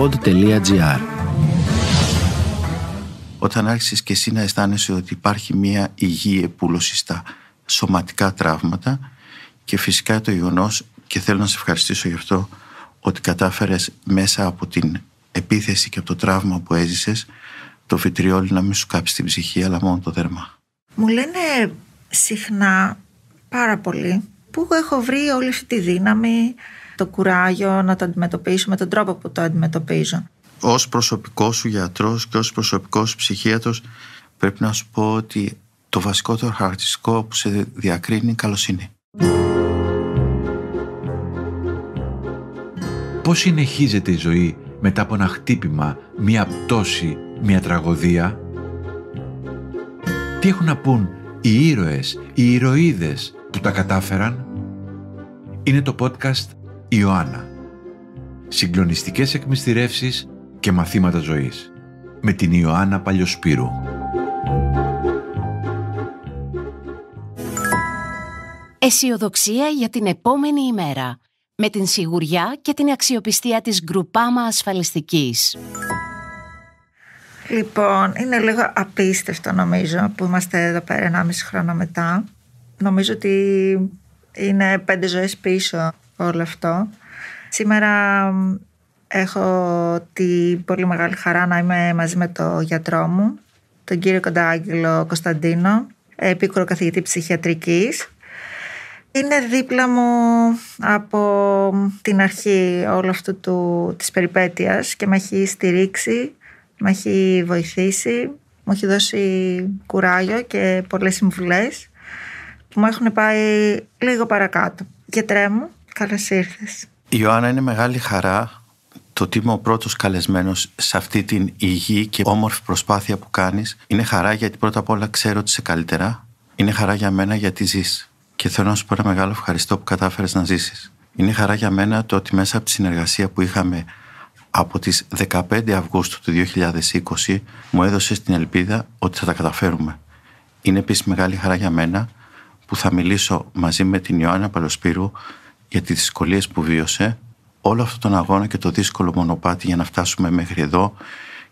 pod.gr Όταν άρχισες και εσύ να αισθάνεσαι ότι υπάρχει μια υγιή επούλωση στα σωματικά τραύματα και φυσικά το γεγονός και θέλω να σε ευχαριστήσω γι' αυτό ότι κατάφερες μέσα από την επίθεση και από το τραύμα που έζησες το φιτριόλι να μην σου κάψει την ψυχή αλλά μόνο το δέρμα. Μου λένε συχνά πάρα πολύ που έχω βρει όλη αυτή τη δύναμη το κουράγιο να το αντιμετωπίσω με τον τρόπο που το αντιμετωπίζω. Ως προσωπικός σου γιατρός και ως προσωπικός σου ψυχίατρος πρέπει να σου πω ότι το βασικότερο χαρακτηριστικό που σε διακρίνει είναι η καλοσύνη. Πώς συνεχίζεται η ζωή μετά από ένα χτύπημα, μία πτώση, μία τραγωδία. Τι έχουν να πούν οι ήρωες, οι ηρωίδες που τα κατάφεραν. Είναι το podcast Ιωάννα. Συγκλονιστικές εκμυστηρεύσεις και μαθήματα ζωής. Με την Ιωάννα Παλιοσπύρου. Εσιοδοξία για την επόμενη ημέρα. Με την σιγουριά και την αξιοπιστία της Γκρουπάμα Ασφαλιστικής. Λοιπόν, είναι λίγο απίστευτο νομίζω που είμαστε εδώ πέρα 1,5 χρόνο μετά. Νομίζω ότι είναι πέντε ζωές πίσω όλο αυτό. Σήμερα έχω την πολύ μεγάλη χαρά να είμαι μαζί με τον γιατρό μου, τον κύριο Κοντάγγελο Κωνσταντίνο, επίκουρο καθηγητή ψυχιατρικής. Είναι δίπλα μου από την αρχή όλου αυτού του, της περιπέτειας και με έχει στηρίξει, με έχει βοηθήσει, μου έχει δώσει κουράγιο και πολλές συμβουλές που μου έχουν πάει λίγο παρακάτω. Και μου, Καλώς ήρθες. Ιωάννα είναι μεγάλη χαρά το ότι είμαι ο πρώτος καλεσμένος σε αυτή την υγιή και όμορφη προσπάθεια που κάνεις. Είναι χαρά γιατί πρώτα απ' όλα ξέρω ότι είσαι καλύτερά. Είναι χαρά για μένα γιατί ζεις. Και θέλω να σου πω ένα μεγάλο ευχαριστώ που κατάφερες να ζήσεις. Είναι χαρά για μένα το ότι μέσα από τη συνεργασία που είχαμε από τις 15 Αυγούστου του 2020 μου έδωσε την ελπίδα ότι θα τα καταφέρουμε. Είναι επίσης μεγάλη χαρά για μένα που θα μιλήσω μαζί με την Ιωάννα Παλοσπύρου για τις δυσκολίες που βίωσε, όλο αυτόν τον αγώνα και το δύσκολο μονοπάτι για να φτάσουμε μέχρι εδώ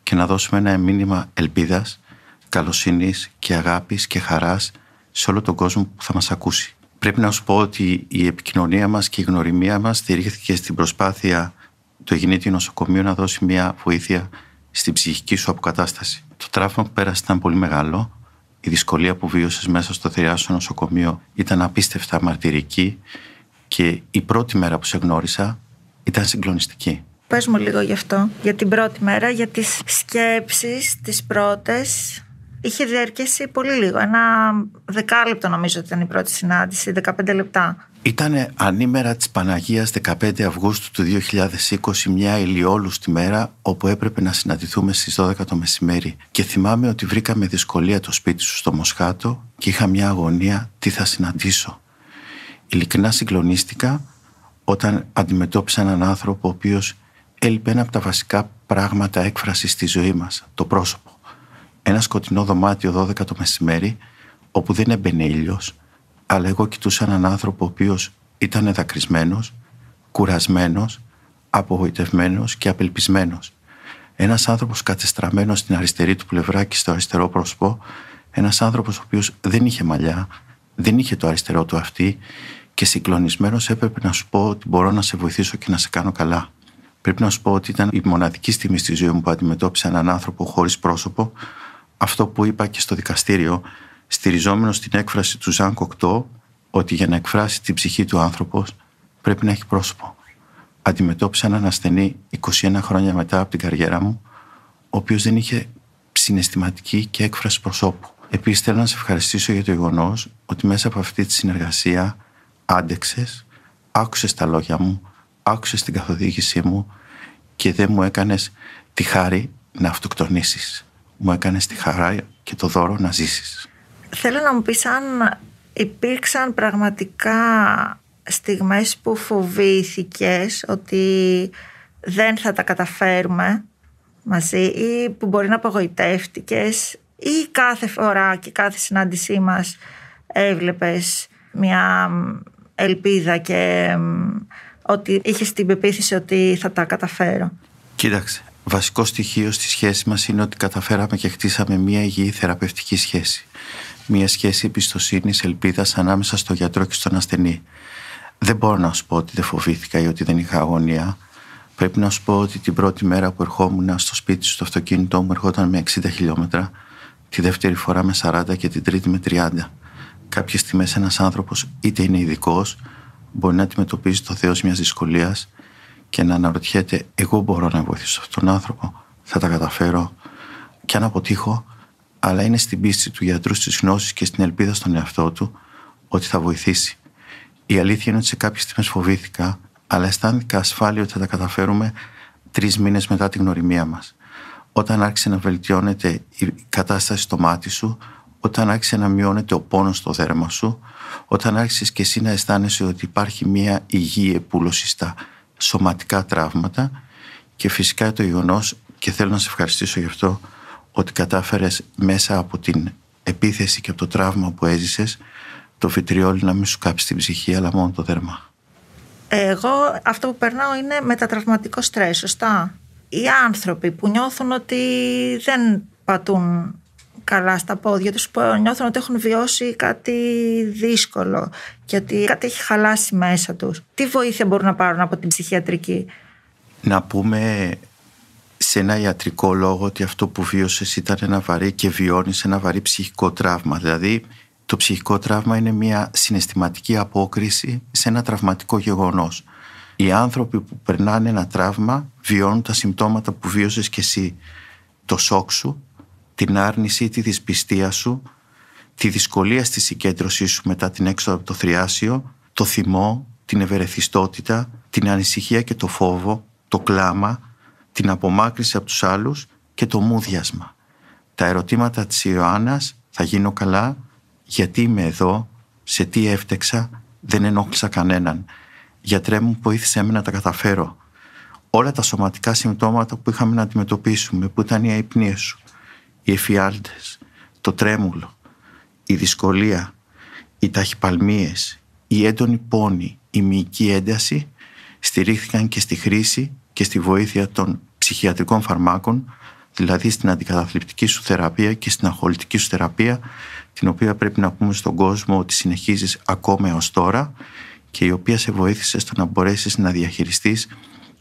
και να δώσουμε ένα μήνυμα ελπίδας, καλοσύνης και αγάπης και χαράς σε όλο τον κόσμο που θα μας ακούσει. Πρέπει να σου πω ότι η επικοινωνία μας και η γνωριμία μας στηρίχθηκε στην προσπάθεια του Αιγυνήτιου Νοσοκομείου να δώσει μια βοήθεια στην ψυχική σου αποκατάσταση. Το τραύμα που πέρασε ήταν πολύ μεγάλο. Η δυσκολία που βίωσες μέσα στο θηριά σου νοσοκομείο ήταν απίστευτα μαρτυρική και η πρώτη μέρα που σε γνώρισα ήταν συγκλονιστική. Πες μου λίγο γι' αυτό, για την πρώτη μέρα, για τις σκέψεις, τις πρώτες. Είχε διαρκέσει πολύ λίγο, ένα δεκάλεπτο νομίζω ήταν η πρώτη συνάντηση, 15 λεπτά. Ήταν ανήμερα της Παναγίας 15 Αυγούστου του 2020 μια ηλιόλουστη μέρα όπου έπρεπε να συναντηθούμε στις 12 το μεσημέρι και θυμάμαι ότι βρήκαμε δυσκολία το σπίτι σου στο Μοσχάτο και είχα μια αγωνία τι θα συναντήσω. Ειλικρινά συγκλονίστηκα όταν αντιμετώπισα έναν άνθρωπο ο οποίος έλειπε ένα από τα βασικά πράγματα έκφρασης στη ζωή μας, το πρόσωπο. Ένα σκοτεινό δωμάτιο 12 το μεσημέρι, όπου δεν έμπαινε ήλιος, αλλά εγώ κοιτούσα έναν άνθρωπο ο οποίος ήταν δακρυσμένο, κουρασμένος, απογοητευμένος και απελπισμένος. Ένας άνθρωπος κατεστραμμένος στην αριστερή του πλευρά και στο αριστερό πρόσωπο, ένας άνθρωπος ο οποίος δεν είχε μαλλιά, δεν είχε το αριστερό του αυτή και συγκλονισμένος έπρεπε να σου πω ότι μπορώ να σε βοηθήσω και να σε κάνω καλά. Πρέπει να σου πω ότι ήταν η μοναδική στιγμή στη ζωή μου που αντιμετώπισα έναν άνθρωπο χωρίς πρόσωπο. Αυτό που είπα και στο δικαστήριο, στηριζόμενος στην έκφραση του Ζαν Κοκτό, ότι για να εκφράσει την ψυχή του άνθρωπος πρέπει να έχει πρόσωπο. Αντιμετώπισα έναν ασθενή 21 χρόνια μετά από την καριέρα μου, ο οποίος δεν είχε συναισθηματική και έκφραση προσώπου. Επίσης θέλω να σε ευχαριστήσω για το γεγονός ότι μέσα από αυτή τη συνεργασία άντεξες, άκουσες τα λόγια μου, άκουσες την καθοδήγησή μου και δεν μου έκανες τη χάρη να αυτοκτονήσεις. Μου έκανες τη χαρά και το δώρο να ζήσεις. Θέλω να μου πεις αν υπήρξαν πραγματικά στιγμές που φοβήθηκες ότι δεν θα τα καταφέρουμε μαζί ή που μπορεί να απογοητεύτηκες ή κάθε φορά και κάθε συνάντησή μας έβλεπες μια ελπίδα και ότι είχες την πεποίθηση ότι θα τα καταφέρω. Κοίταξε, βασικό στοιχείο στη σχέση μας είναι ότι καταφέραμε και χτίσαμε μια υγιή θεραπευτική σχέση. Μια σχέση εμπιστοσύνης, ελπίδας ανάμεσα στο γιατρό και στον ασθενή. Δεν μπορώ να σου πω ότι δεν φοβήθηκα ή ότι δεν είχα αγωνία. Πρέπει να σου πω ότι την πρώτη μέρα που ερχόμουν στο σπίτι σου, στο αυτοκίνητό μου ερχόταν με 60 χιλιόμετρα, τη δεύτερη φορά με 40 και την τρίτη με 30 κάποιες στιγμές ένας άνθρωπος είτε είναι ειδικός, μπορεί να αντιμετωπίζει το Θεός μιας δυσκολίας και να αναρωτιέται εγώ μπορώ να βοηθήσω αυτόν τον άνθρωπο, θα τα καταφέρω και αν αποτύχω αλλά είναι στην πίστη του γιατρού στις γνώσεις και στην ελπίδα στον εαυτό του ότι θα βοηθήσει. Η αλήθεια είναι ότι σε κάποιες στιγμές φοβήθηκα αλλά αισθάνθηκα ασφάλεια ότι θα τα καταφέρουμε τρεις μήνες μετά την γνωριμία μας. Όταν άρχισε να βελτιώνεται η κατάσταση στο μάτι σου, όταν άρχισε να μειώνεται ο πόνος στο δέρμα σου, όταν άρχισες και εσύ να αισθάνεσαι ότι υπάρχει μια υγιή επούλωση στα σωματικά τραύματα και φυσικά το γεγονός και θέλω να σε ευχαριστήσω γι' αυτό ότι κατάφερες μέσα από την επίθεση και από το τραύμα που έζησες το φιτριόλι να μην σου κάψει την ψυχή αλλά μόνο το δέρμα. Εγώ αυτό που περνάω είναι μετατραυματικό στρες, σωστά. Οι άνθρωποι που νιώθουν ότι δεν πατούν καλά στα πόδια τους που νιώθουν ότι έχουν βιώσει κάτι δύσκολο και ότι κάτι έχει χαλάσει μέσα τους. Τι βοήθεια μπορούν να πάρουν από την ψυχιατρική. Να πούμε σε ένα ιατρικό λόγο ότι αυτό που βίωσες ήταν ένα βαρύ και βιώνεις ένα βαρύ ψυχικό τραύμα. Δηλαδή το ψυχικό τραύμα είναι μια συναισθηματική απόκριση σε ένα τραυματικό γεγονός. Οι άνθρωποι που περνάνε ένα τραύμα βιώνουν τα συμπτώματα που βίωσες και εσύ. Το σοκ την άρνηση τη δυσπιστία σου, τη δυσκολία στη συγκέντρωσή σου μετά την έξοδο από το θριάσιο, το θυμό, την ευερεθιστότητα, την ανησυχία και το φόβο, το κλάμα, την απομάκρυση από τους άλλους και το μούδιασμα. Τα ερωτήματα της Ιωάννας «Θα γίνω καλά», «Γιατί είμαι εδώ», «Σε τι έφτεξα», «Δεν ενόχλησα κανέναν», «Γιατρέ μου που με να τα καταφέρω», όλα τα σωματικά συμπτώματα που είχαμε να αντιμετωπίσουμε, που ήταν οι αϊπνίες σου, οι εφιάλτες, το τρέμουλο, η δυσκολία, οι ταχυπαλμίες, η έντονη πόνη, η μυϊκή ένταση στηρίχθηκαν και στη χρήση και στη βοήθεια των ψυχιατρικών φαρμάκων, δηλαδή στην αντικαταθλιπτική σου θεραπεία και στην αγχολητική σου θεραπεία, την οποία πρέπει να πούμε στον κόσμο ότι συνεχίζεις ακόμα ως τώρα και η οποία σε βοήθησε στο να μπορέσεις να διαχειριστείς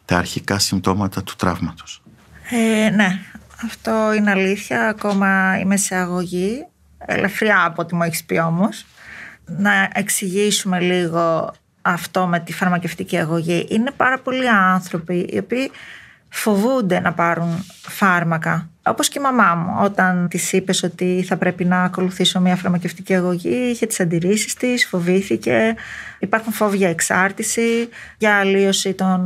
τα αρχικά συμπτώματα του τραύματος. Ε, ναι, αυτό είναι αλήθεια. Ακόμα είμαι σε αγωγή. Ελαφριά από ό,τι μου έχεις πει όμως. Να εξηγήσουμε λίγο αυτό με τη φαρμακευτική αγωγή. Είναι πάρα πολλοί άνθρωποι οι οποίοι φοβούνται να πάρουν φάρμακα. Όπως και η μαμά μου, όταν της είπες ότι θα πρέπει να ακολουθήσω μια φαρμακευτική αγωγή, είχε τις αντιρρήσεις της, φοβήθηκε. Υπάρχουν φόβοι για εξάρτηση, για αλλίωση των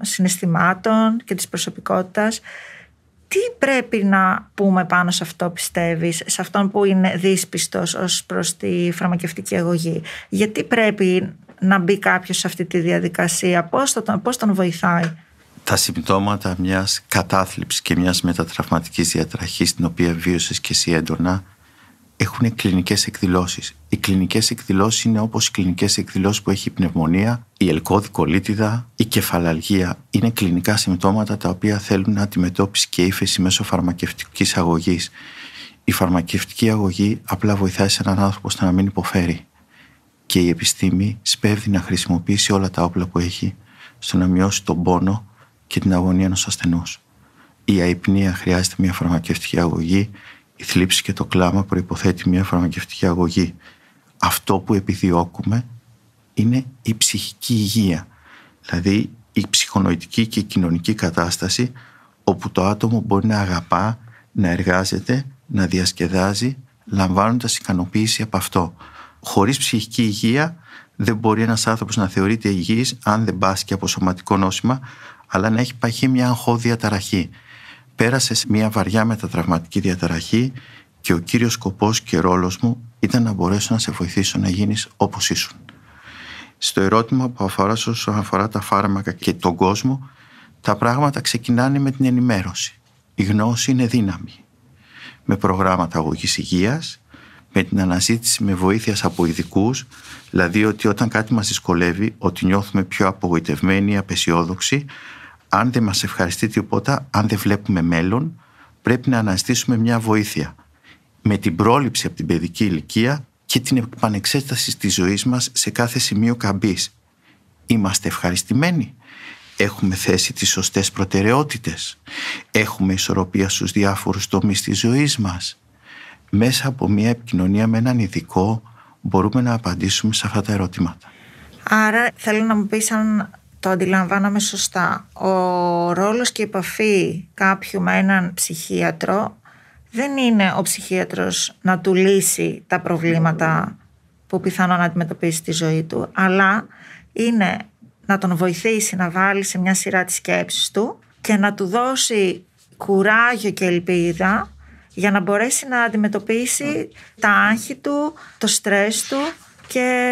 συναισθημάτων και της προσωπικότητας τι πρέπει να πούμε πάνω σε αυτό πιστεύεις, σε αυτόν που είναι δύσπιστος ως προς τη φαρμακευτική αγωγή. Γιατί πρέπει να μπει κάποιος σε αυτή τη διαδικασία, πώς, τον βοηθάει. Τα συμπτώματα μιας κατάθλιψης και μιας μετατραυματικής διατραχής την οποία βίωσες και εσύ έντονα έχουν κλινικές εκδηλώσεις. Οι κλινικές εκδηλώσεις είναι όπως οι κλινικές εκδηλώσεις που έχει η πνευμονία, η ελκώδη κολίτιδα, η κεφαλαλγία. Είναι κλινικά συμπτώματα τα οποία θέλουν να αντιμετώπιση και ύφεση μέσω φαρμακευτικής αγωγής. Η φαρμακευτική αγωγή απλά βοηθάει σε έναν άνθρωπο ώστε να μην υποφέρει. Και η επιστήμη σπέβδει να χρησιμοποιήσει όλα τα όπλα που έχει στο να μειώσει τον πόνο και την αγωνία ενός ασθενούς. Η αϊπνία χρειάζεται μια φαρμακευτική αγωγή η θλίψη και το κλάμα προϋποθέτει μια φαρμακευτική αγωγή. Αυτό που επιδιώκουμε είναι η ψυχική υγεία. Δηλαδή η ψυχονοητική και κοινωνική κατάσταση όπου το άτομο μπορεί να αγαπά, να εργάζεται, να διασκεδάζει, λαμβάνοντας ικανοποίηση από αυτό. Χωρίς ψυχική υγεία δεν μπορεί ένας άνθρωπος να θεωρείται υγιής αν δεν πάσχει από σωματικό νόσημα, αλλά να έχει παχύ μια αγχώδια ταραχή πέρασες μια βαριά μετατραυματική διαταραχή και ο κύριος σκοπός και ρόλος μου ήταν να μπορέσω να σε βοηθήσω να γίνεις όπως ήσουν. Στο ερώτημα που αφορά όσον αφορά τα φάρμακα και τον κόσμο, τα πράγματα ξεκινάνε με την ενημέρωση. Η γνώση είναι δύναμη. Με προγράμματα αγωγής υγείας, με την αναζήτηση με βοήθειας από ειδικούς, δηλαδή ότι όταν κάτι μας δυσκολεύει, ότι νιώθουμε πιο απογοητευμένοι, απεσιόδοξοι, αν δεν μας ευχαριστεί τίποτα, αν δεν βλέπουμε μέλλον, πρέπει να αναστήσουμε μια βοήθεια. Με την πρόληψη από την παιδική ηλικία και την επανεξέταση της ζωής μας σε κάθε σημείο καμπής. Είμαστε ευχαριστημένοι. Έχουμε θέσει τις σωστές προτεραιότητες. Έχουμε ισορροπία στους διάφορους τομείς της ζωής μας. Μέσα από μια επικοινωνία με έναν ειδικό μπορούμε να απαντήσουμε σε αυτά τα ερωτήματα. Άρα θέλω να μου πεις αν το αντιλαμβάνομαι σωστά. Ο ρόλος και η επαφή κάποιου με έναν ψυχίατρο δεν είναι ο ψυχίατρος να του λύσει τα προβλήματα που πιθανόν να αντιμετωπίσει τη ζωή του, αλλά είναι να τον βοηθήσει να βάλει σε μια σειρά της σκέψης του και να του δώσει κουράγιο και ελπίδα για να μπορέσει να αντιμετωπίσει τα άγχη του, το στρες του και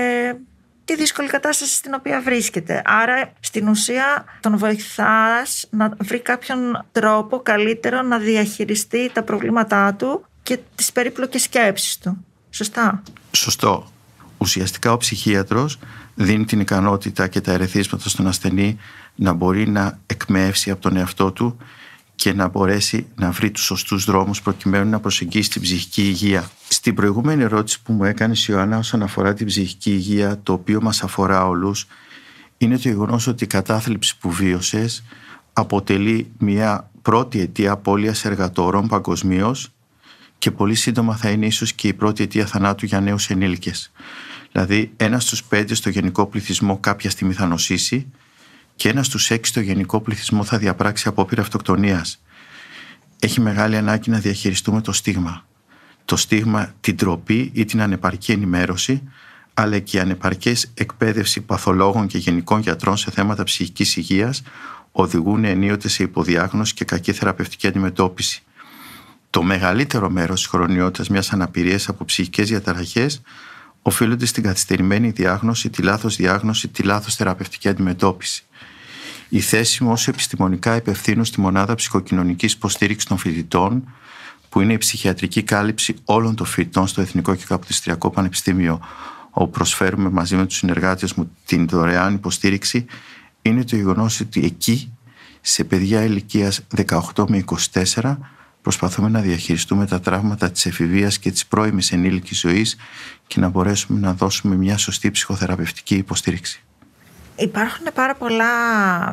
τη δύσκολη κατάσταση στην οποία βρίσκεται. Άρα, στην ουσία, τον βοηθάς να βρει κάποιον τρόπο καλύτερο να διαχειριστεί τα προβλήματά του και τις περίπλοκες σκέψεις του. Σωστά. Σωστό. Ουσιαστικά ο ψυχίατρος δίνει την ικανότητα και τα ερεθίσματα στον ασθενή να μπορεί να εκμεύσει από τον εαυτό του και να μπορέσει να βρει τους σωστούς δρόμους προκειμένου να προσεγγίσει την ψυχική υγεία. Στην προηγούμενη ερώτηση που μου η Ιωάννα όσον αφορά την ψυχική υγεία το οποίο μας αφορά όλους είναι το γεγονός ότι η κατάθλιψη που βίωσες αποτελεί μια πρώτη αιτία απώλειας εργατόρων παγκοσμίως και πολύ σύντομα θα είναι ίσως και η πρώτη αιτία θανάτου για νέους ενήλικες. Δηλαδή ένας στους πέντε στο γενικό πληθυσμό κάποια στιγμή θα νοσήσει και ένας στους έξι στο γενικό πληθυσμό θα διαπράξει απόπειρα αυτοκτονίας. Έχει μεγάλη ανάγκη να διαχειριστούμε το στίγμα. Το στίγμα, την τροπή ή την ανεπαρκή ενημέρωση, αλλά και η ανεπαρκή εκπαίδευση παθολόγων και γενικών γιατρών σε θέματα ψυχικής υγείας οδηγούν ενίοτε σε υποδιάγνωση και κακή θεραπευτική αντιμετώπιση. Το μεγαλύτερο μέρος της χρονιότητας μιας αναπηρίας από ψυχικές διαταραχές οφείλονται στην καθυστερημένη διάγνωση, τη λάθος διάγνωση, τη λάθος θεραπευτική αντιμετώπιση. Η θέση μου ως επιστημονικά υπευθύνου στη μονάδα ψυχοκοινωνικής υποστήριξης των φοιτητών, που είναι η ψυχιατρική κάλυψη όλων των φοιτητών στο Εθνικό και Καποτιστριακό Πανεπιστήμιο, όπου προσφέρουμε μαζί με τους συνεργάτες μου την δωρεάν υποστήριξη, είναι το γεγονός ότι εκεί, σε παιδιά ηλικίας 18 με 24, προσπαθούμε να διαχειριστούμε τα τραύματα της εφηβείας και της πρώιμης ενήλική ζωής και να μπορέσουμε να δώσουμε μια σωστή ψυχοθεραπευτική υποστήριξη. Υπάρχουν πάρα πολλά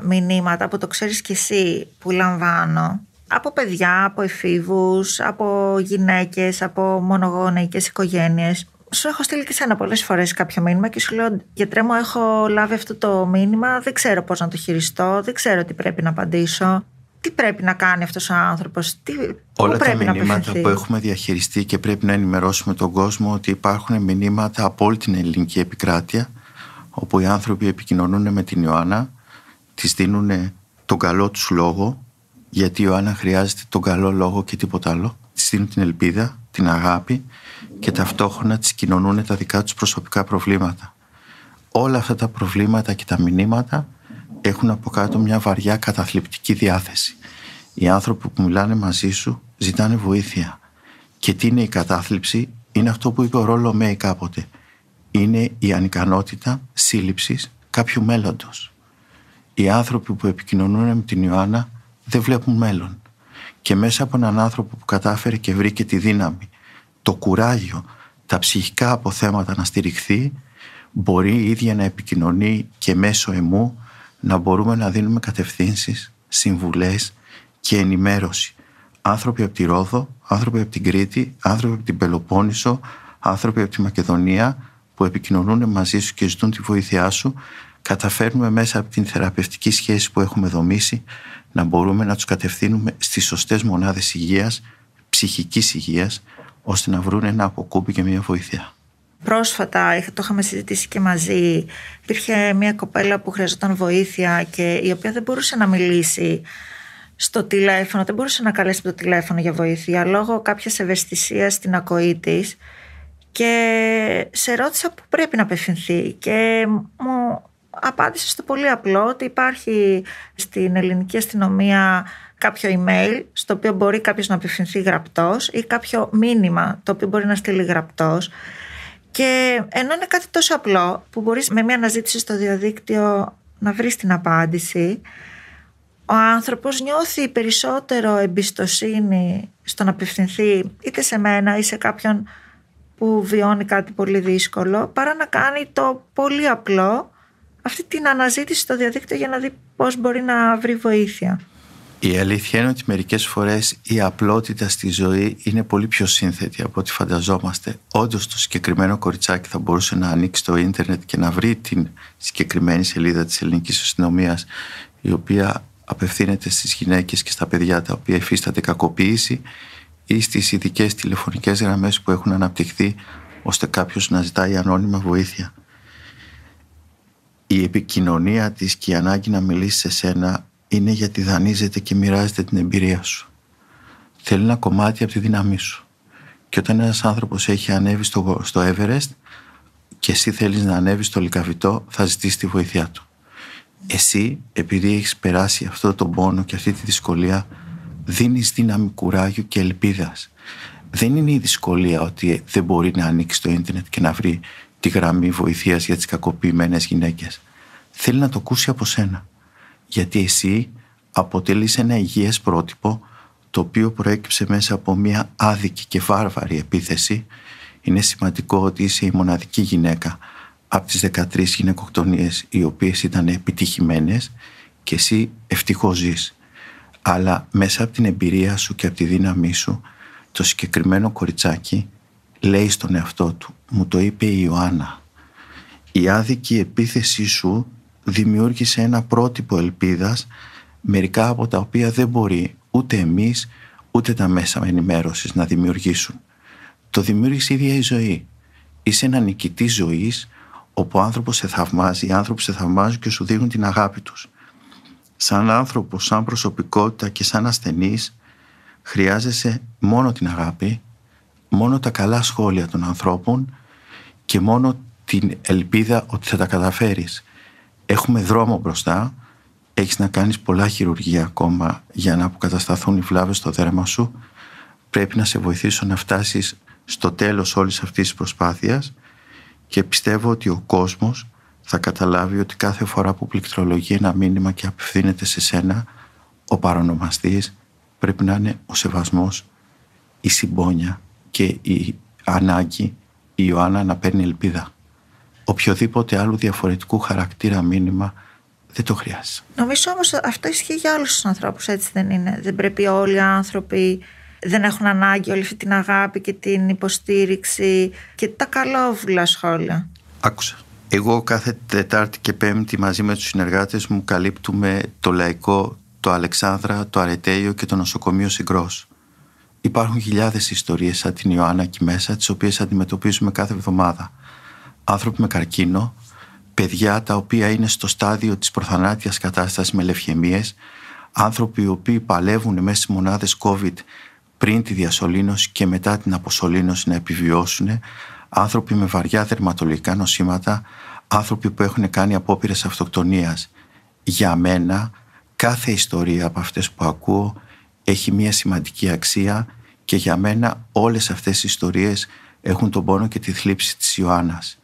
μηνύματα που το ξέρεις κι εσύ που λαμβάνω από παιδιά, από εφήβους, από γυναίκες, από μονογονεϊκές οικογένειες. Σου έχω στείλει και σένα πολλές φορές κάποιο μήνυμα και σου λέω «Γιατρέ μου έχω λάβει αυτό το μήνυμα, δεν ξέρω πώς να το χειριστώ, δεν ξέρω τι πρέπει να απαντήσω» τι πρέπει να κάνει αυτός ο άνθρωπος, τι, Όλα τα μηνύματα που έχουμε διαχειριστεί και πρέπει να ενημερώσουμε τον κόσμο ότι υπάρχουν μηνύματα από όλη την ελληνική επικράτεια όπου οι άνθρωποι επικοινωνούν με την Ιωάννα, της δίνουν τον καλό τους λόγο γιατί η Ιωάννα χρειάζεται τον καλό λόγο και τίποτα άλλο. Της δίνουν την ελπίδα, την αγάπη και ταυτόχρονα της κοινωνούν τα δικά τους προσωπικά προβλήματα. Όλα αυτά τα προβλήματα και τα μηνύματα έχουν από κάτω μια βαριά καταθλιπτική διάθεση. Οι άνθρωποι που μιλάνε μαζί σου ζητάνε βοήθεια. Και τι είναι η κατάθλιψη, είναι αυτό που είπε ο Ρόλο Μέη κάποτε. Είναι η ανικανότητα σύλληψης κάποιου μέλλοντος. Οι άνθρωποι που επικοινωνούν με την Ιωάννα δεν βλέπουν μέλλον. Και μέσα από έναν άνθρωπο που κατάφερε και βρήκε τη δύναμη, το κουράγιο, τα ψυχικά αποθέματα να στηριχθεί, μπορεί η ίδια να επικοινωνεί και μέσω εμού να μπορούμε να δίνουμε κατευθύνσεις, συμβουλές και ενημέρωση. Άνθρωποι από τη Ρόδο, άνθρωποι από την Κρήτη, άνθρωποι από την Πελοπόννησο, άνθρωποι από τη Μακεδονία που επικοινωνούν μαζί σου και ζητούν τη βοήθειά σου, καταφέρνουμε μέσα από την θεραπευτική σχέση που έχουμε δομήσει να μπορούμε να τους κατευθύνουμε στις σωστές μονάδες υγείας, ψυχικής υγείας, ώστε να βρουν ένα αποκούμπι και μια βοήθεια. Πρόσφατα, το είχαμε συζητήσει και μαζί, υπήρχε μια κοπέλα που χρειαζόταν βοήθεια και η οποία δεν μπορούσε να μιλήσει στο τηλέφωνο, δεν μπορούσε να καλέσει το τηλέφωνο για βοήθεια λόγω κάποιας ευαισθησίας στην ακοή της. και σε ρώτησα που πρέπει να απευθυνθεί και μου απάντησε στο πολύ απλό ότι υπάρχει στην ελληνική αστυνομία κάποιο email στο οποίο μπορεί κάποιος να απευθυνθεί γραπτός ή κάποιο μήνυμα το οποίο μπορεί να στείλει γραπτός και ενώ είναι κάτι τόσο απλό που μπορείς με μια αναζήτηση στο διαδίκτυο να βρεις την απάντηση, ο άνθρωπος νιώθει περισσότερο εμπιστοσύνη στο να απευθυνθεί είτε σε μένα ή σε κάποιον που βιώνει κάτι πολύ δύσκολο, παρά να κάνει το πολύ απλό αυτή την αναζήτηση στο διαδίκτυο για να δει πώς μπορεί να βρει βοήθεια. Η αλήθεια είναι ότι μερικές φορές η απλότητα στη ζωή είναι πολύ πιο σύνθετη από ό,τι φανταζόμαστε. Όντως το συγκεκριμένο κοριτσάκι θα μπορούσε να ανοίξει το ίντερνετ και να βρει την συγκεκριμένη σελίδα της ελληνικής αστυνομίας, η οποία απευθύνεται στις γυναίκες και στα παιδιά τα οποία υφίσταται κακοποίηση ή στις ειδικές τηλεφωνικές γραμμές που έχουν αναπτυχθεί ώστε κάποιος να ζητάει ανώνυμα βοήθεια. Η επικοινωνία της και η ανάγκη να μιλήσει σε σένα είναι γιατί δανείζεται και μοιράζεται την εμπειρία σου. Θέλει ένα κομμάτι από τη δύναμή σου. Και όταν ένας άνθρωπος έχει ανέβει στο, στο Everest και εσύ θέλεις να ανέβεις στο Λικαβητό, θα ζητήσεις τη βοήθειά του. Εσύ, επειδή έχεις περάσει αυτό τον πόνο και αυτή τη δυσκολία, δίνεις δύναμη κουράγιου και ελπίδα. Δεν είναι η δυσκολία ότι δεν μπορεί να ανοίξει το ίντερνετ και να βρει τη γραμμή βοηθείας για τις κακοποιημένες γυναίκες. Θέλει να το ακούσει από σένα γιατί εσύ αποτελείς ένα υγιές πρότυπο το οποίο προέκυψε μέσα από μια άδικη και βάρβαρη επίθεση. Είναι σημαντικό ότι είσαι η μοναδική γυναίκα από τις 13 γυναικοκτονίες οι οποίες ήταν επιτυχημένες και εσύ ευτυχώς Αλλά μέσα από την εμπειρία σου και από τη δύναμή σου το συγκεκριμένο κοριτσάκι λέει στον εαυτό του «Μου το είπε η Ιωάννα». Η άδικη επίθεσή σου δημιούργησε ένα πρότυπο ελπίδας μερικά από τα οποία δεν μπορεί ούτε εμείς ούτε τα μέσα ενημέρωσης να δημιουργήσουν. Το δημιούργησε η ίδια η ζωή. Είσαι ένα νικητή ζωής όπου ο άνθρωπος σε θαυμάζει, οι άνθρωποι σε θαυμάζουν και σου δίνουν την αγάπη τους. Σαν άνθρωπος, σαν προσωπικότητα και σαν ασθενή χρειάζεσαι μόνο την αγάπη, μόνο τα καλά σχόλια των ανθρώπων και μόνο την ελπίδα ότι θα τα καταφέρεις. Έχουμε δρόμο μπροστά. Έχεις να κάνεις πολλά χειρουργία ακόμα για να αποκατασταθούν οι φλάβες στο δέρμα σου. Πρέπει να σε βοηθήσω να φτάσεις στο τέλος όλης αυτής της προσπάθειας και πιστεύω ότι ο κόσμος θα καταλάβει ότι κάθε φορά που πληκτρολογεί ένα μήνυμα και απευθύνεται σε σένα, ο παρονομαστής πρέπει να είναι ο σεβασμός, η συμπόνια και η ανάγκη η Ιωάννα να παίρνει ελπίδα οποιοδήποτε άλλου διαφορετικού χαρακτήρα μήνυμα δεν το χρειάζεται. Νομίζω όμως αυτό ισχύει για όλους τους ανθρώπους, έτσι δεν είναι. Δεν πρέπει όλοι οι άνθρωποι δεν έχουν ανάγκη όλη αυτή την αγάπη και την υποστήριξη και τα καλόβουλα σχόλια. Άκουσα. Εγώ κάθε Τετάρτη και Πέμπτη μαζί με τους συνεργάτες μου καλύπτουμε το Λαϊκό, το Αλεξάνδρα, το Αρετέιο και το Νοσοκομείο Συγκρός. Υπάρχουν χιλιάδες ιστορίες σαν την Ιωάννα και μέσα, τις οποίες αντιμετωπίζουμε κάθε εβδομάδα άνθρωποι με καρκίνο, παιδιά τα οποία είναι στο στάδιο της προθανάτιας κατάστασης με λευχαιμίες, άνθρωποι οι οποίοι παλεύουν μέσα στις μονάδες COVID πριν τη διασωλήνωση και μετά την αποσωλήνωση να επιβιώσουν, άνθρωποι με βαριά δερματολογικά νοσήματα, άνθρωποι που έχουν κάνει απόπειρες αυτοκτονίας. Για μένα, κάθε ιστορία από αυτές που ακούω έχει μια σημαντική αξία και για μένα όλες αυτές οι ιστορίες έχουν τον πόνο και τη θλίψη της Ιωάννας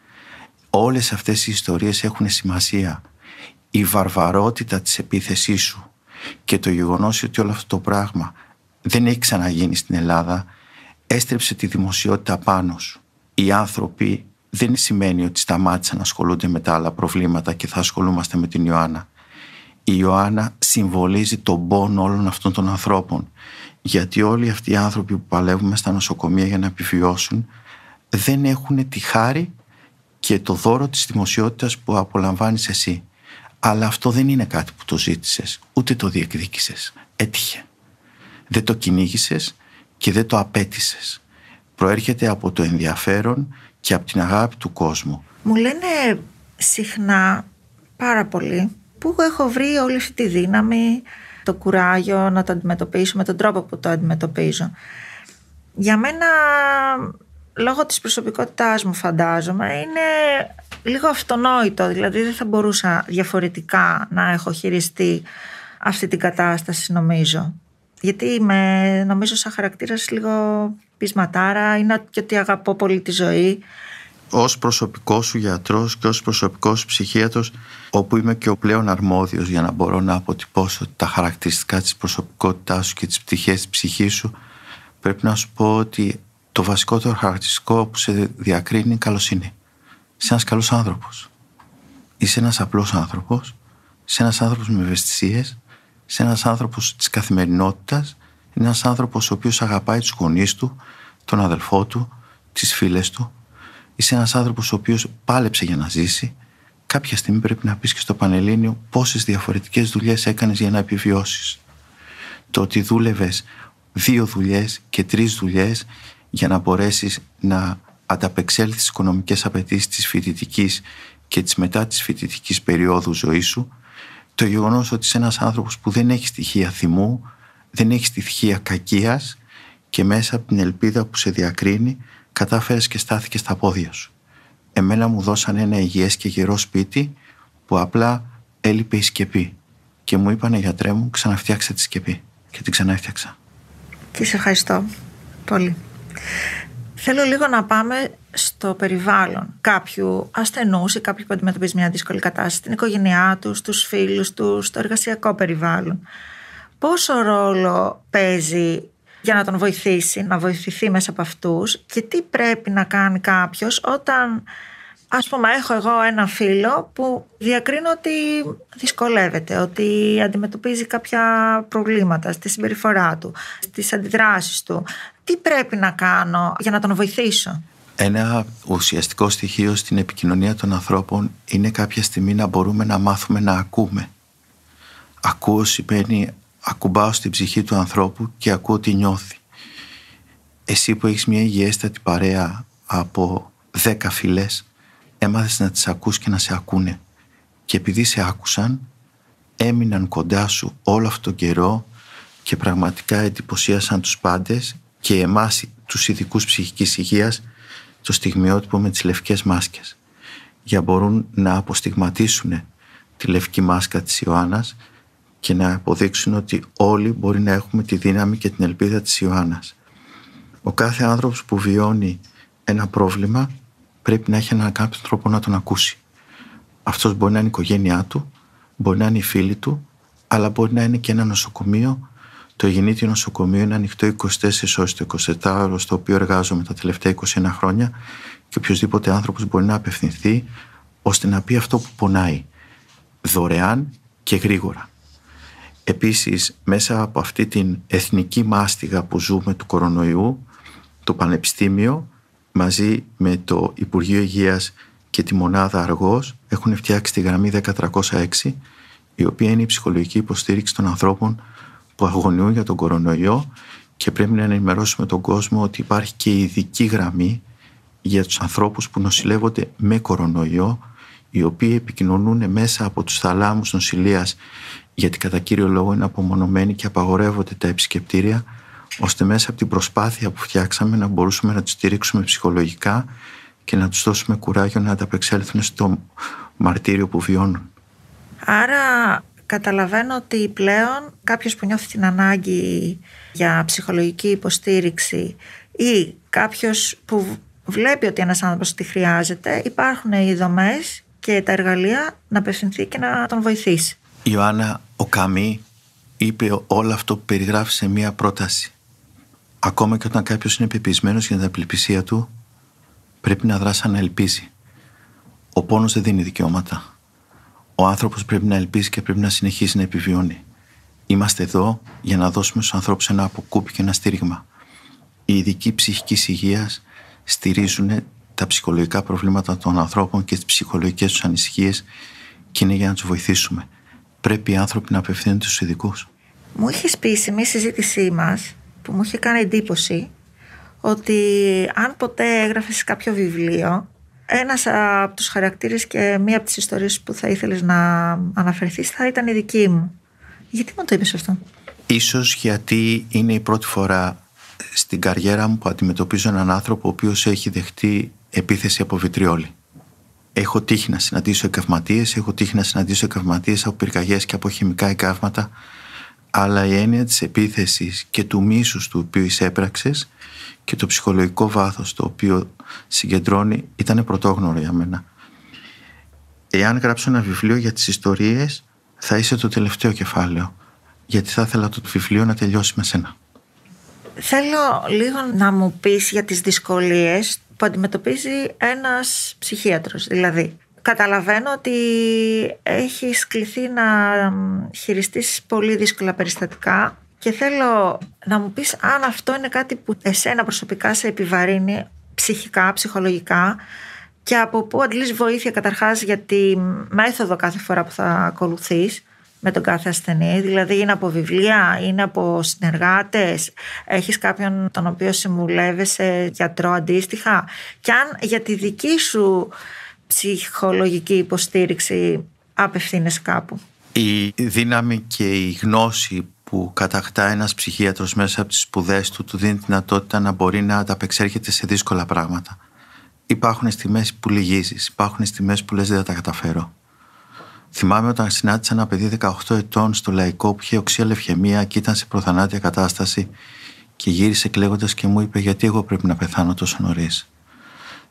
όλες αυτές οι ιστορίες έχουν σημασία. Η βαρβαρότητα της επίθεσής σου και το γεγονός ότι όλο αυτό το πράγμα δεν έχει ξαναγίνει στην Ελλάδα έστρεψε τη δημοσιότητα πάνω σου. Οι άνθρωποι δεν σημαίνει ότι σταμάτησαν να ασχολούνται με τα άλλα προβλήματα και θα ασχολούμαστε με την Ιωάννα. Η Ιωάννα συμβολίζει τον πόνο όλων αυτών των ανθρώπων. Γιατί όλοι αυτοί οι άνθρωποι που παλεύουμε στα νοσοκομεία για να επιβιώσουν δεν έχουν τη χάρη και το δώρο της δημοσιότητας που απολαμβάνεις εσύ. Αλλά αυτό δεν είναι κάτι που το ζήτησες, ούτε το διεκδίκησες. Έτυχε. Δεν το κυνήγησες και δεν το απέτησες. Προέρχεται από το ενδιαφέρον και από την αγάπη του κόσμου. Μου λένε συχνά πάρα πολύ που έχω βρει όλη αυτή τη δύναμη, το κουράγιο να το αντιμετωπίσω με τον τρόπο που το αντιμετωπίζω. Για μένα λόγω της προσωπικότητάς μου φαντάζομαι είναι λίγο αυτονόητο δηλαδή δεν θα μπορούσα διαφορετικά να έχω χειριστεί αυτή την κατάσταση νομίζω γιατί είμαι νομίζω σαν χαρακτήρας λίγο πεισματάρα είναι και ότι αγαπώ πολύ τη ζωή ως προσωπικός σου γιατρός και ως προσωπικός ψυχίατρος όπου είμαι και ο πλέον αρμόδιος για να μπορώ να αποτυπώσω τα χαρακτηριστικά της προσωπικότητάς σου και τις πτυχές της ψυχής σου πρέπει να σου πω ότι το βασικότερο χαρακτηριστικό που σε διακρίνει είναι καλοσύνη. Είσαι ένας καλός άνθρωπος. Είσαι ένας απλός άνθρωπος. Είσαι ένας άνθρωπος με ευαισθησίες. Είσαι ένας άνθρωπος της καθημερινότητας. Είναι ένας άνθρωπος ο οποίος αγαπάει τους γονείς του, τον αδελφό του, τις φίλες του. Είσαι ένας άνθρωπος ο οποίος πάλεψε για να ζήσει. Κάποια στιγμή πρέπει να πεις και στο Πανελλήνιο πόσες διαφορετικές δουλειές έκανες για να επιβιώσεις. Το ότι δούλευες δύο δουλειές και τρεις δουλειές για να μπορέσεις να ανταπεξέλθεις στις οικονομικές απαιτήσεις της φοιτητικής και της μετά της φοιτητικής περίοδου ζωής σου, το γεγονός ότι είσαι ένας άνθρωπος που δεν έχει στοιχεία θυμού, δεν έχει στοιχεία κακίας και μέσα από την ελπίδα που σε διακρίνει κατάφερες και στάθηκε στα πόδια σου. Εμένα μου δώσαν ένα υγιές και γερό σπίτι που απλά έλειπε η σκεπή και μου είπανε γιατρέ μου ξαναφτιάξε τη σκεπή και την ξανάφτιάξα Τι σε ευχαριστώ πολύ. Θέλω λίγο να πάμε στο περιβάλλον κάποιου ασθενούς ή κάποιου που αντιμετωπίζει μια δύσκολη κατάσταση, την οικογένειά τους, τους φίλους τους, στο εργασιακό περιβάλλον. Πόσο ρόλο παίζει για να τον βοηθήσει, να βοηθηθεί μέσα από αυτούς και τι πρέπει να κάνει κάποιος όταν. ας πούμε έχω εγώ ένα φίλο που διακρίνω ότι δυσκολεύεται, ότι αντιμετωπίζει κάποια προβλήματα στη συμπεριφορά του, στις αντιδράσεις του, τι πρέπει να κάνω για να τον βοηθήσω. Ένα ουσιαστικό στοιχείο στην επικοινωνία των ανθρώπων είναι κάποια στιγμή να μπορούμε να μάθουμε να ακούμε. Ακούω σημαίνει ακουμπάω στην ψυχή του ανθρώπου και ακούω τι νιώθει. Εσύ που έχεις μια υγιέστατη παρέα από δέκα φυλές, έμαθες να τις ακούς και να σε ακούνε. Και επειδή σε άκουσαν, έμειναν κοντά σου όλο αυτόν τον καιρό και πραγματικά εντυπωσίασαν τους πάντες και εμάς τους ειδικούς ψυχικής υγείας το στιγμιότυπο με τις λευκές μάσκες για μπορούν να αποστιγματίσουν τη λευκή μάσκα της Ιωάννας και να αποδείξουν ότι όλοι μπορεί να έχουμε τη δύναμη και την ελπίδα της Ιωάννας. Ο κάθε άνθρωπος που βιώνει ένα πρόβλημα πρέπει να έχει έναν κάποιο τρόπο να τον ακούσει. Αυτός μπορεί να είναι η οικογένειά του, μπορεί να είναι η φίλη του, αλλά μπορεί να είναι και ένα νοσοκομείο το γεννήτιο νοσοκομείο είναι ανοιχτό 24 ώρες το 24 ώρο στο οποίο εργάζομαι τα τελευταία 21 χρόνια και οποιοδήποτε άνθρωπος μπορεί να απευθυνθεί ώστε να πει αυτό που πονάει δωρεάν και γρήγορα. Επίσης, μέσα από αυτή την εθνική μάστιγα που ζούμε του κορονοϊού, το Πανεπιστήμιο μαζί με το Υπουργείο Υγείας και τη Μονάδα Αργός έχουν φτιάξει τη γραμμή 1306, η οποία είναι η ψυχολογική υποστήριξη των ανθρώπων που αγωνιούν για τον κορονοϊό και πρέπει να ενημερώσουμε τον κόσμο ότι υπάρχει και ειδική γραμμή για τους ανθρώπους που νοσηλεύονται με κορονοϊό οι οποίοι επικοινωνούν μέσα από τους θαλάμους νοσηλείας γιατί κατά κύριο λόγο είναι απομονωμένοι και απαγορεύονται τα επισκεπτήρια ώστε μέσα από την προσπάθεια που φτιάξαμε να μπορούσαμε να τους στηρίξουμε ψυχολογικά και να τους δώσουμε κουράγιο να ανταπεξέλθουν στο μαρτύριο που βιώνουν. Άρα καταλαβαίνω ότι πλέον κάποιος που νιώθει την ανάγκη για ψυχολογική υποστήριξη ή κάποιος που βλέπει ότι ένας άνθρωπος τη χρειάζεται, υπάρχουν οι δομές και τα εργαλεία να απευθυνθεί και να τον βοηθήσει. Η Ιωάννα Οκαμή είπε όλο αυτό που περιγράφει σε μία πρόταση. Ακόμα και όταν κάποιος είναι πεπισμένος για την απελπισία του, πρέπει να δράσει να ελπίζει. Ο πόνος δεν δίνει δικαιώματα ο άνθρωπος πρέπει να ελπίζει και πρέπει να συνεχίσει να επιβιώνει. Είμαστε εδώ για να δώσουμε στους ανθρώπους ένα αποκούπι και ένα στήριγμα. Οι ειδικοί ψυχικής υγείας στηρίζουν τα ψυχολογικά προβλήματα των ανθρώπων και τις ψυχολογικές τους ανησυχίες και είναι για να τους βοηθήσουμε. Πρέπει οι άνθρωποι να απευθύνονται στους ειδικούς. Μου είχες πει σε μια συζήτησή μας που μου είχε κάνει εντύπωση ότι αν ποτέ έγραφες κάποιο βιβλίο ένας από τους χαρακτήρες και μία από τις ιστορίες που θα ήθελες να αναφερθείς θα ήταν η δική μου. Γιατί μου το είπες αυτό? Ίσως γιατί είναι η πρώτη φορά στην καριέρα μου που αντιμετωπίζω έναν άνθρωπο ο οποίος έχει δεχτεί επίθεση από βιτριόλι. Έχω τύχει να συναντήσω εκαυματίες, έχω τύχει να συναντήσω εκαυματίες από πυρκαγιές και από χημικά εκαύματα, αλλά η έννοια της επίθεσης και του μίσους του οποίου εισέπραξες και το ψυχολογικό βάθος το οποίο συγκεντρώνει ήταν πρωτόγνωρο για μένα. Εάν γράψω ένα βιβλίο για τις ιστορίες θα είσαι το τελευταίο κεφάλαιο γιατί θα ήθελα το βιβλίο να τελειώσει με σένα. Θέλω λίγο να μου πεις για τις δυσκολίες που αντιμετωπίζει ένας ψυχίατρος. Δηλαδή, καταλαβαίνω ότι έχεις κληθεί να χειριστείς πολύ δύσκολα περιστατικά και θέλω να μου πεις αν αυτό είναι κάτι που εσένα προσωπικά σε επιβαρύνει ψυχικά, ψυχολογικά και από πού αντλείς βοήθεια καταρχάς για τη μέθοδο κάθε φορά που θα ακολουθείς με τον κάθε ασθενή, δηλαδή είναι από βιβλία, είναι από συνεργάτες, έχεις κάποιον τον οποίο συμβουλεύεσαι γιατρό αντίστοιχα και αν για τη δική σου ψυχολογική υποστήριξη απευθύνεσαι κάπου. Η δύναμη και η γνώση που κατακτά ένας ψυχίατρος μέσα από τις σπουδές του του δίνει τη δυνατότητα να μπορεί να ανταπεξέρχεται σε δύσκολα πράγματα. Υπάρχουν στιγμές που λυγίζεις, υπάρχουν στιγμές που λες δεν θα τα καταφέρω. Θυμάμαι όταν συνάντησα ένα παιδί 18 ετών στο λαϊκό που είχε οξία λευχαιμία και ήταν σε προθανάτια κατάσταση και γύρισε κλαίγοντας και μου είπε γιατί εγώ πρέπει να πεθάνω τόσο νωρίς.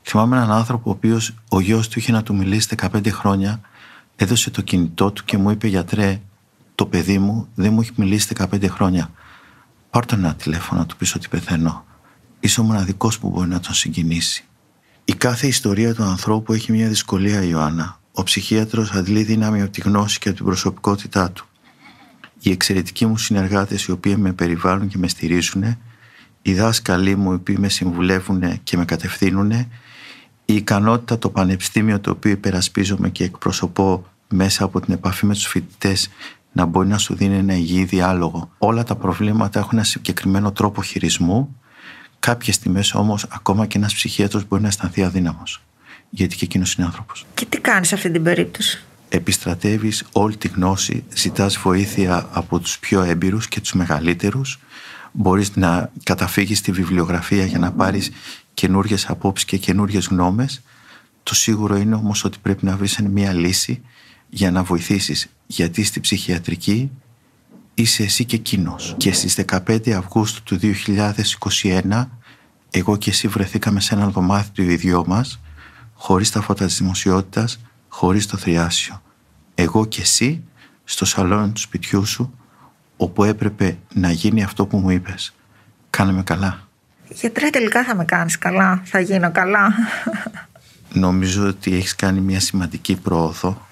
Θυμάμαι έναν άνθρωπο ο οποίος ο γιος του είχε να του μιλήσει 15 χρόνια, έδωσε το κινητό του και μου είπε γιατρέ, το παιδί μου δεν μου έχει μιλήσει 15 χρόνια. Πάρτε ένα τηλέφωνο να του πεις ότι πεθαίνω. Είσαι ο μοναδικός που μπορεί να τον συγκινήσει. Η κάθε ιστορία του ανθρώπου έχει μια δυσκολία, Ιωάννα. Ο ψυχίατρος αντλεί δύναμη από τη γνώση και από την προσωπικότητά του. Οι εξαιρετικοί μου συνεργάτες οι οποίοι με περιβάλλουν και με στηρίζουν, οι δάσκαλοι μου οι οποίοι με συμβουλεύουν και με κατευθύνουν, η ικανότητα το πανεπιστήμιο το οποίο υπερασπίζομαι και εκπροσωπώ μέσα από την επαφή με τους φοιτητές να μπορεί να σου δίνει ένα υγιή διάλογο. Όλα τα προβλήματα έχουν ένα συγκεκριμένο τρόπο χειρισμού. Κάποιες τιμές όμως, ακόμα και ένας ψυχίατρο μπορεί να αισθανθεί αδύναμος. Γιατί και εκείνος είναι άνθρωπος. Και τι κάνεις σε αυτή την περίπτωση. Επιστρατεύεις όλη τη γνώση, ζητάς βοήθεια από τους πιο έμπειρους και τους μεγαλύτερους. Μπορείς να καταφύγεις στη βιβλιογραφία για να πάρεις καινούριε απόψεις και καινούριε γνώμες. Το σίγουρο είναι όμως ότι πρέπει να βρεις μια λύση για να βοηθήσεις γιατί στη ψυχιατρική είσαι εσύ και εκείνος. Και στις 15 Αυγούστου του 2021 εγώ και εσύ βρεθήκαμε σε έναν δωμάτιο του ιδιού μας χωρίς τα φώτα της δημοσιότητας, χωρίς το θριάσιο. Εγώ και εσύ στο σαλόνι του σπιτιού σου όπου έπρεπε να γίνει αυτό που μου είπες. Κάναμε καλά. Γιατρέ τελικά θα με κάνεις καλά, θα γίνω καλά. Νομίζω ότι έχεις κάνει μια σημαντική πρόοδο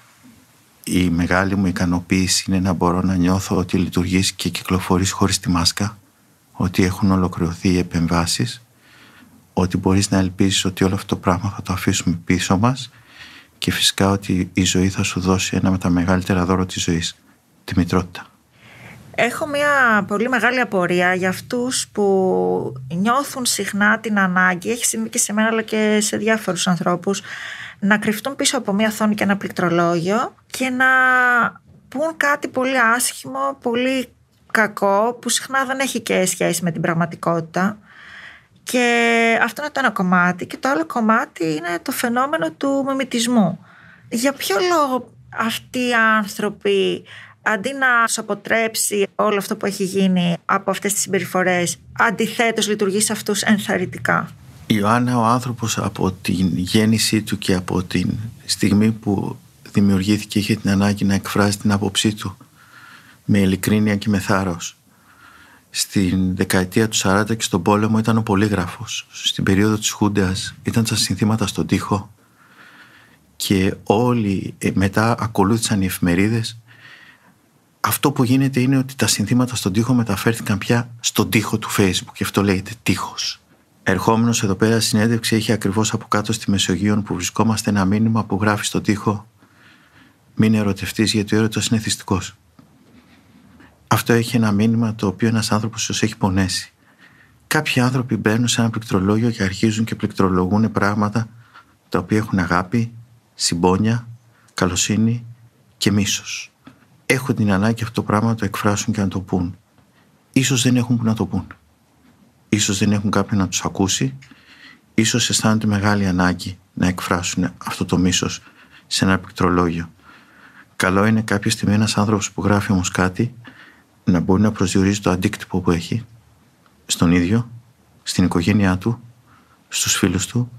η μεγάλη μου ικανοποίηση είναι να μπορώ να νιώθω ότι λειτουργείς και κυκλοφορείς χωρίς τη μάσκα, ότι έχουν ολοκληρωθεί οι επεμβάσεις, ότι μπορείς να ελπίζεις ότι όλο αυτό το πράγμα θα το αφήσουμε πίσω μας και φυσικά ότι η ζωή θα σου δώσει ένα με τα μεγαλύτερα δώρο της ζωής, τη μητρότητα. Έχω μια πολύ μεγάλη απορία για αυτούς που νιώθουν συχνά την ανάγκη, έχει συμβεί και σε μένα αλλά και σε διάφορους ανθρώπους, να κρυφτούν πίσω από μια οθόνη και ένα πληκτρολόγιο και να πούν κάτι πολύ άσχημο, πολύ κακό, που συχνά δεν έχει και σχέση με την πραγματικότητα. Και αυτό είναι το ένα κομμάτι. Και το άλλο κομμάτι είναι το φαινόμενο του μιμητισμού. Για ποιο λόγο αυτοί οι άνθρωποι αντί να σου αποτρέψει όλο αυτό που έχει γίνει από αυτές τις συμπεριφορές, αντιθέτως λειτουργεί σε αυτούς ενθαρρυντικά. Ιωάννα ο άνθρωπος από την γέννησή του και από την στιγμή που δημιουργήθηκε είχε την ανάγκη να εκφράσει την άποψή του με ειλικρίνεια και με θάρρος. Στην δεκαετία του 40 και στον πόλεμο ήταν ο πολύγραφος. Στην περίοδο της Χούντας ήταν τα συνθήματα στον τοίχο και όλοι ε, μετά ακολούθησαν οι εφημερίδες. Αυτό που γίνεται είναι ότι τα συνθήματα στον τοίχο μεταφέρθηκαν πια στον τοίχο του Facebook και αυτό λέγεται τείχος. Ερχόμενος εδώ πέρα συνέντευξη έχει ακριβώς από κάτω στη Μεσογείο που βρισκόμαστε ένα μήνυμα που γράφει στον τοίχο Μην ερωτευτείς γιατί ο έρωτας είναι θυστικός. Αυτό έχει ένα μήνυμα το οποίο ένας άνθρωπος σου έχει πονέσει. Κάποιοι άνθρωποι μπαίνουν σε ένα πληκτρολόγιο και αρχίζουν και πληκτρολογούν πράγματα τα οποία έχουν αγάπη, συμπόνια, καλοσύνη και μίσος. Έχουν την ανάγκη αυτό το πράγμα να το εκφράσουν και να το πούν. Ίσως δεν έχουν που να το πούν ίσως δεν έχουν κάποιον να τους ακούσει, ίσως αισθάνονται μεγάλη ανάγκη να εκφράσουν αυτό το μίσος σε ένα πικτρολόγιο. Καλό είναι κάποια στιγμή ένας άνθρωπος που γράφει όμως κάτι να μπορεί να προσδιορίζει το αντίκτυπο που έχει στον ίδιο, στην οικογένειά του, στους φίλους του,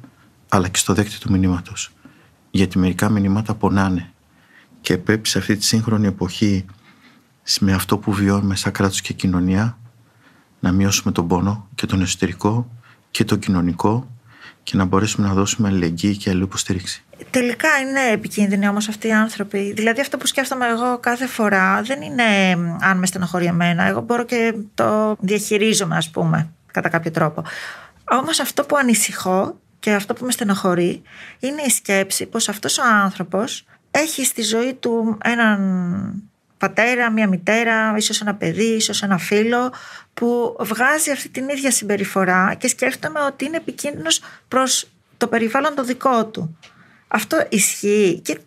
αλλά και στο δέκτη του μηνύματος. Γιατί μερικά μηνύματα πονάνε και πρέπει σε αυτή τη σύγχρονη εποχή με αυτό που βιώνουμε σαν κράτος και κοινωνία να μειώσουμε τον πόνο και τον εσωτερικό και τον κοινωνικό και να μπορέσουμε να δώσουμε αλληλεγγύη και υποστήριξη. Τελικά είναι επικίνδυνοι όμως αυτοί οι άνθρωποι. Δηλαδή, αυτό που σκέφτομαι εγώ κάθε φορά δεν είναι αν με στενοχωρεί εμένα. Εγώ μπορώ και το διαχειρίζομαι, ας πούμε, κατά κάποιο τρόπο. Όμως αυτό που ανησυχώ και αυτό που με στενοχωρεί είναι η σκέψη πως αυτός ο άνθρωπος έχει στη ζωή του έναν πατέρα, μια μητέρα, ίσως ένα παιδί, ίσως ένα φίλο που βγάζει αυτή την ίδια συμπεριφορά και σκέφτομαι ότι είναι επικίνδυνος προς το περιβάλλον το δικό του. Αυτό ισχύει και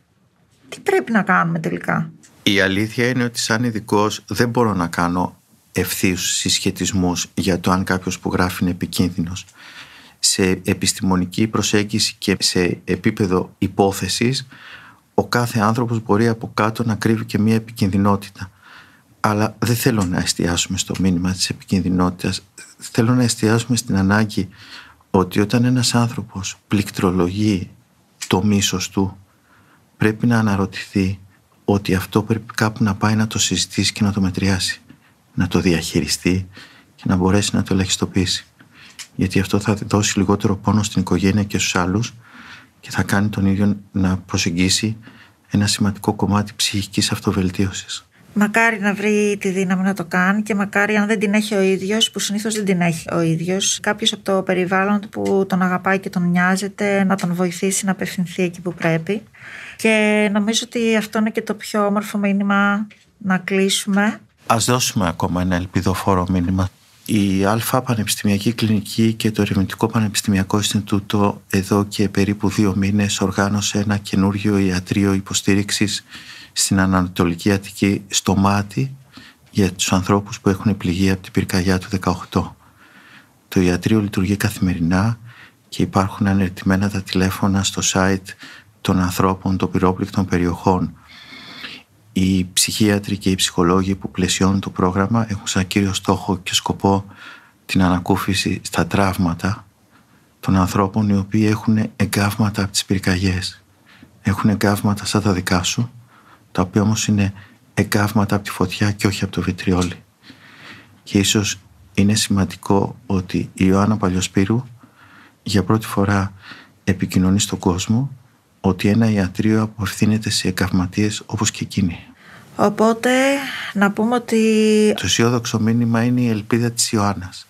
τι πρέπει να κάνουμε τελικά. Η αλήθεια είναι ότι σαν ειδικός δεν μπορώ να κάνω ευθύους συσχετισμούς για το αν κάποιος που γράφει είναι επικίνδυνος. Σε επιστημονική προσέγγιση και σε επίπεδο υπόθεσης ο κάθε άνθρωπος μπορεί από κάτω να κρύβει και μια επικινδυνότητα. Αλλά δεν θέλω να εστιάσουμε στο μήνυμα της επικινδυνότητας. Θέλω να εστιάσουμε στην ανάγκη ότι όταν ένας άνθρωπος πληκτρολογεί το μίσος του πρέπει να αναρωτηθεί ότι αυτό πρέπει κάπου να πάει να το συζητήσει και να το μετριάσει. Να το διαχειριστεί και να μπορέσει να το ελαχιστοποιήσει. Γιατί αυτό θα δώσει λιγότερο πόνο στην οικογένεια και στους άλλους και θα κάνει τον ίδιο να προσεγγίσει ένα σημαντικό κομμάτι ψυχικής αυτοβελτίωσης. Μακάρι να βρει τη δύναμη να το κάνει και μακάρι αν δεν την έχει ο ίδιος, που συνήθως δεν την έχει ο ίδιος, κάποιος από το περιβάλλον που τον αγαπάει και τον νοιάζεται να τον βοηθήσει να απευθυνθεί εκεί που πρέπει. Και νομίζω ότι αυτό είναι και το πιο όμορφο μήνυμα να κλείσουμε. Ας δώσουμε ακόμα ένα ελπιδοφόρο μήνυμα η ΑΛΦΑ Πανεπιστημιακή Κλινική και το Ερευνητικό Πανεπιστημιακό Ινστιτούτο εδώ και περίπου δύο μήνες οργάνωσε ένα καινούριο ιατρείο υποστήριξης στην Ανατολική Αττική στο Μάτι για τους ανθρώπους που έχουν πληγεί από την πυρκαγιά του 18. Το ιατρείο λειτουργεί καθημερινά και υπάρχουν ανερτημένα τα τηλέφωνα στο site των ανθρώπων των πυρόπληκτων περιοχών οι ψυχίατροι και οι ψυχολόγοι που πλαισιώνουν το πρόγραμμα έχουν σαν κύριο στόχο και σκοπό την ανακούφιση στα τραύματα των ανθρώπων οι οποίοι έχουν εγκάβματα από τις πυρκαγιές. Έχουν εγκάβματα σαν τα δικά σου, τα οποία όμως είναι εγκάβματα από τη φωτιά και όχι από το βιτριόλι. Και ίσως είναι σημαντικό ότι η Ιωάννα Παλιοσπύρου για πρώτη φορά επικοινωνεί στον κόσμο ότι ένα ιατρείο απορθύνεται σε καυματίες όπως και εκείνη. Οπότε να πούμε ότι... Το αισιόδοξο μήνυμα είναι η ελπίδα της Ιωάννας.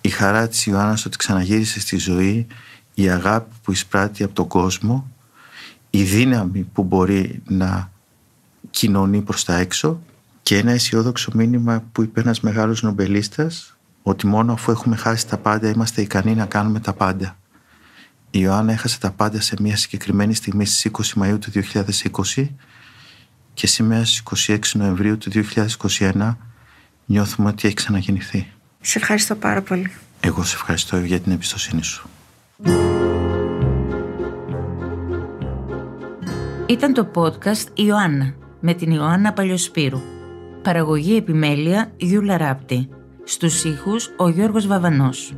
Η χαρά της Ιωάννας ότι ξαναγύρισε στη ζωή, η αγάπη που εισπράττει από τον κόσμο, η δύναμη που μπορεί να κοινωνεί προς τα έξω και ένα αισιόδοξο μήνυμα που είπε ένας μεγάλος νομπελίστας ότι μόνο αφού έχουμε χάσει τα πάντα είμαστε ικανοί να κάνουμε τα πάντα. Η Ιωάννα έχασε τα πάντα σε μια συγκεκριμένη στιγμή στις 20 Μαΐου του 2020 και σήμερα στις 26 Νοεμβρίου του 2021 νιώθουμε ότι έχει ξαναγεννηθεί. Σε ευχαριστώ πάρα πολύ. Εγώ σε ευχαριστώ για την εμπιστοσύνη σου. Ήταν το podcast Ιωάννα με την Ιωάννα Παλιοσπύρου. Παραγωγή επιμέλεια Γιούλα Ράπτη. Στους ήχους ο Γιώργος Βαβανός.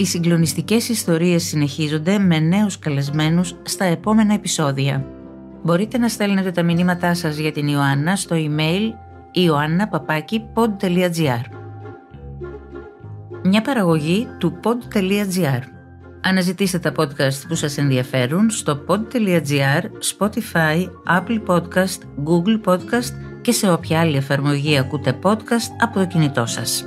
Οι συγκλονιστικές ιστορίες συνεχίζονται με νέους καλεσμένους στα επόμενα επεισόδια. Μπορείτε να στέλνετε τα μηνύματά σας για την Ιωάννα στο email ioannapapakipod.gr Μια παραγωγή του pod.gr Αναζητήστε τα podcast που σας ενδιαφέρουν στο pod.gr, Spotify, Apple Podcast, Google Podcast και σε όποια άλλη εφαρμογή ακούτε podcast από το κινητό σας.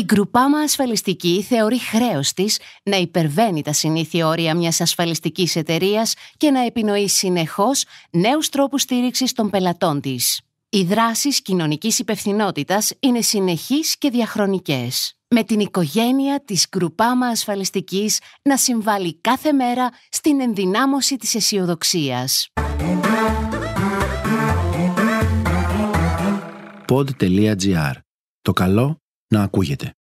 Η Γκρουπάμα Ασφαλιστική θεωρεί χρέος της να υπερβαίνει τα συνήθεια όρια μιας ασφαλιστικής εταιρείας και να επινοεί συνεχώς νέους τρόπους στήριξης των πελατών της. Οι δράσεις κοινωνικής υπευθυνότητας είναι συνεχείς και διαχρονικές. Με την οικογένεια της Γκρουπάμα ασφαλιστικής να συμβάλλει κάθε μέρα στην ενδυνάμωση της αισιοδοξίας. Το καλό να ακούγεται.